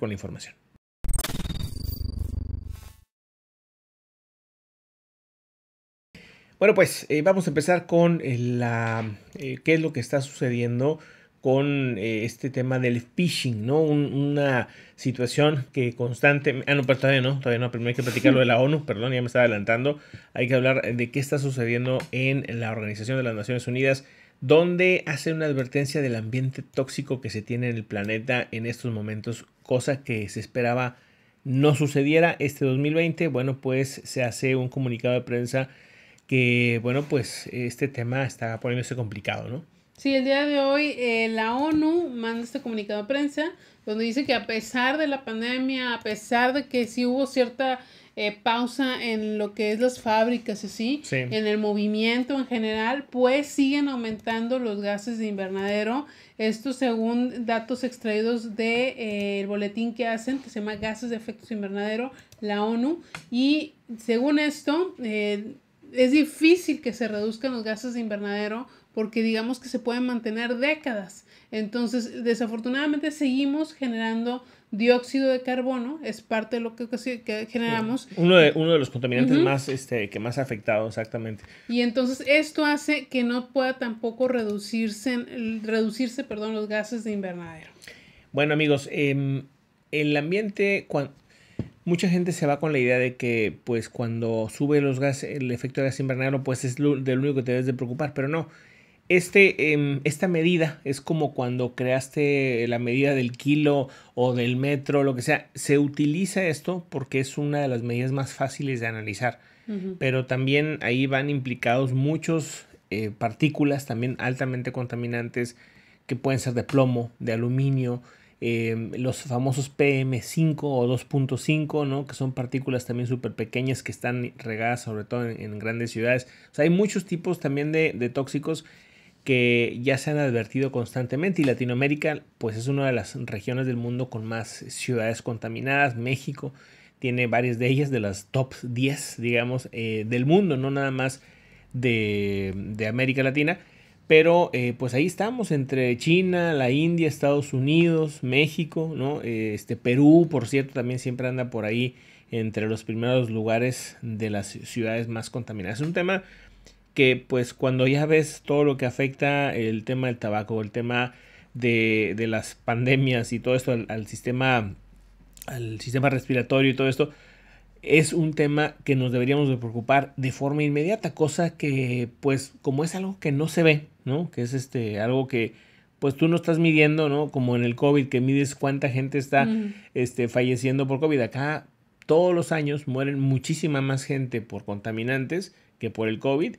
con la información. Bueno, pues eh, vamos a empezar con eh, la, eh, qué es lo que está sucediendo con este tema del phishing, ¿no? una situación que constante. Ah, no, pero todavía no, todavía no, primero hay que platicar lo de la ONU, perdón, ya me estaba adelantando. Hay que hablar de qué está sucediendo en la Organización de las Naciones Unidas donde hace una advertencia del ambiente tóxico que se tiene en el planeta en estos momentos, cosa que se esperaba no sucediera este 2020. Bueno, pues se hace un comunicado de prensa que, bueno, pues este tema está poniéndose complicado, ¿no? Sí, el día de hoy eh, la ONU manda este comunicado de prensa donde dice que a pesar de la pandemia, a pesar de que sí hubo cierta eh, pausa en lo que es las fábricas, así, sí. en el movimiento en general, pues siguen aumentando los gases de invernadero. Esto según datos extraídos del de, eh, el boletín que hacen, que se llama Gases de Efectos Invernadero, la ONU. Y según esto, eh, es difícil que se reduzcan los gases de invernadero porque digamos que se pueden mantener décadas. Entonces, desafortunadamente seguimos generando dióxido de carbono, es parte de lo que, que generamos. Uno de, uno de los contaminantes más, este, que más afectado, exactamente. Y entonces esto hace que no pueda tampoco reducirse, reducirse perdón, los gases de invernadero. Bueno amigos, em, el ambiente, mucha gente se va con la idea de que pues cuando sube los gases el efecto de gas invernadero pues es lo, único que te debes de preocupar, pero no. Este, em, esta medida es como cuando creaste la medida del kilo o del metro, lo que sea. Se utiliza esto porque es una de las medidas más fáciles de analizar, pero también ahí van implicados muchos eh, partículas también altamente contaminantes que pueden ser de plomo, de aluminio, Em, los famosos PM5 o 2.5, ¿no? que son partículas también súper pequeñas que están regadas sobre todo en, grandes ciudades. hay muchos tipos también de, tóxicos que ya se han advertido constantemente y Latinoamérica pues es una de las regiones del mundo con más ciudades contaminadas, México tiene varias de ellas, de las top 10, digamos, eh, del mundo, no nada más de América Latina. Pero eh, pues ahí estamos, entre China, la India, Estados Unidos, México, ¿no? Eh, este, Perú, por cierto, también siempre anda por ahí entre los primeros lugares de las ciudades más contaminadas. Es un tema que pues cuando ya ves todo lo que afecta el tema del tabaco, el tema de, las pandemias y todo esto al, al, sistema al sistema respiratorio y todo esto es un tema que nos deberíamos de preocupar de forma inmediata, cosa que pues como es algo que no se ve, ¿no? Que es este algo que pues tú no estás midiendo, ¿no? Como en el COVID, que mides cuánta gente está este, falleciendo por COVID. Acá todos los años mueren muchísima más gente por contaminantes que por el COVID,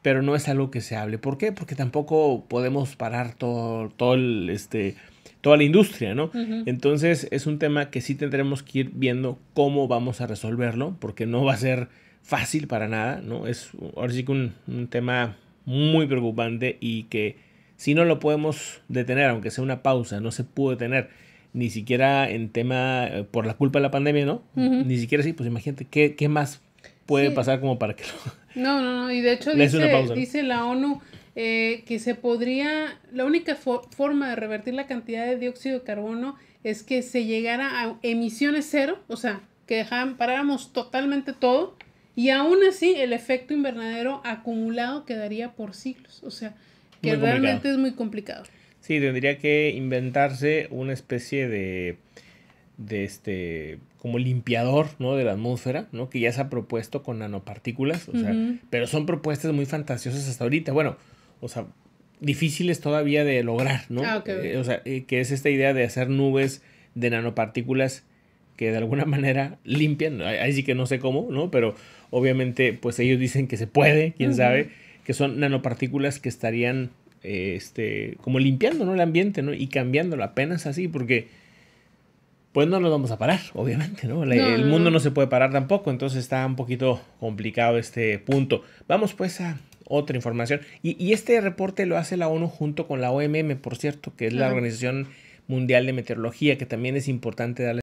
pero no es algo que se hable. ¿Por qué? Porque tampoco podemos parar todo, todo este, toda la industria, ¿no? Entonces es un tema que sí tendremos que ir viendo cómo vamos a resolverlo, porque no va a ser fácil para nada, ¿no? Es ahora sí que un tema muy preocupante y que si no lo podemos detener, aunque sea una pausa, no se pudo detener ni siquiera en tema eh, por la culpa de la pandemia, ¿no? Ni siquiera sí, pues imagínate qué, qué más puede pasar como para que lo... No, no, no, y de hecho dice, la ONU eh, que se podría, la única forma de revertir la cantidad de dióxido de carbono es que se llegara a emisiones cero, o sea, que dejáramos paráramos totalmente todo y aún así, el efecto invernadero acumulado quedaría por siglos. O sea, que realmente es muy complicado. Sí, tendría que inventarse una especie de de este como limpiador ¿no? de la atmósfera, ¿no? que ya se ha propuesto con nanopartículas, o pero son propuestas muy fantasiosas hasta ahorita, bueno, o sea, difíciles todavía de lograr, ¿no? Ah, eh, o sea, eh, que es esta idea de hacer nubes de nanopartículas que de alguna manera limpian, ahí sí que no sé cómo, ¿no? Pero obviamente pues ellos dicen que se puede, quién sabe, que son nanopartículas que estarían este, como limpiando, ¿no? El ambiente, ¿no? Y cambiándolo apenas así, porque pues no nos vamos a parar, obviamente, ¿no? el mundo no. se puede parar tampoco, entonces está un poquito complicado este punto. Vamos pues a otra información. Y, y, este reporte lo hace la ONU junto con la OMM, por cierto, que es la Organización Mundial de Meteorología, que también es importante darle